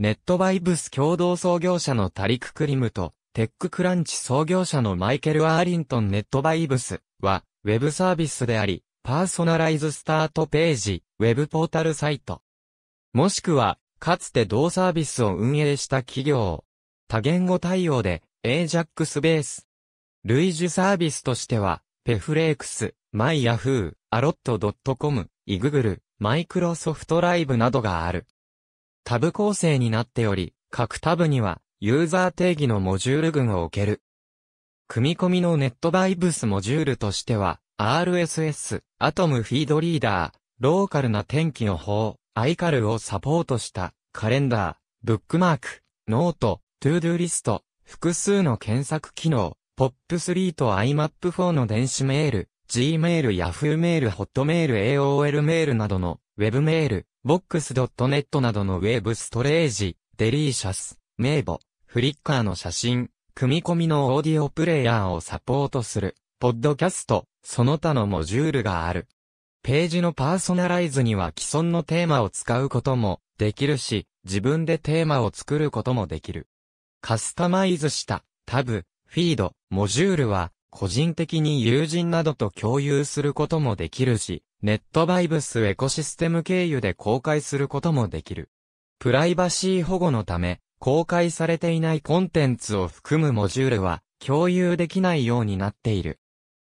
ネットバイブス共同創業者のタリク・クリムと、テッククランチ創業者のマイケル・アーリントンネットバイブスは、ウェブサービスであり、パーソナライズスタートページ、ウェブポータルサイト。もしくは、かつて同サービスを運営した企業。多言語対応で、AJAX ベース。類似サービスとしては、ペフレークス、マイヤフー、アロット .com、イググル、マイクロソフトライブなどがある。タブ構成になっており、各タブには、ユーザー定義のモジュール群を置ける。組み込みのネットバイブスモジュールとしては、RSS、アトムフィードリーダー、ローカルな天気予報、アイカルをサポートした、カレンダー、ブックマーク、ノート、トゥードゥリスト、複数の検索機能、POP3 と IMAP4 の電子メール、Gmail、Yahoo メール、Hotmail、AOL メールなどの、Web メール、box.net などのウェブストレージ、デリーシャス、名簿、フリッカーの写真、組み込みのオーディオプレイヤーをサポートする、ポッドキャスト、その他のモジュールがある。ページのパーソナライズには既存のテーマを使うこともできるし、自分でテーマを作ることもできる。カスタマイズしたタブ、フィード、モジュールは個人的に友人などと共有することもできるし、ネットバイブスエコシステム経由で公開することもできる。プライバシー保護のため、公開されていないコンテンツを含むモジュールは共有できないようになっている。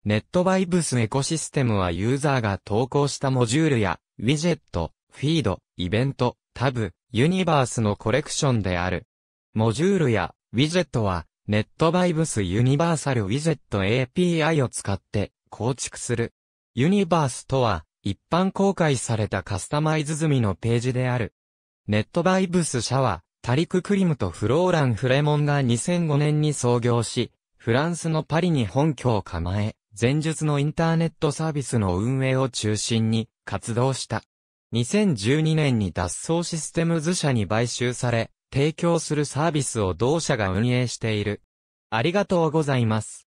ネットバイブスエコシステムはユーザーが投稿したモジュールや、ウィジェット、フィード、イベント、タブ、ユニバースのコレクションである。モジュールや、ウィジェットは、ネットバイブスユニバーサルウィジェット API を使って構築する。ユニバースとは、一般公開されたカスタマイズ済みのページである。ネットバイブス社は、タリク・クリムとフローラン・フレモンが2005年に創業し、フランスのパリに本拠を構え、前述のインターネットサービスの運営を中心に活動した。2012年に脱走システムズ社に買収され、提供するサービスを同社が運営している。ありがとうございます。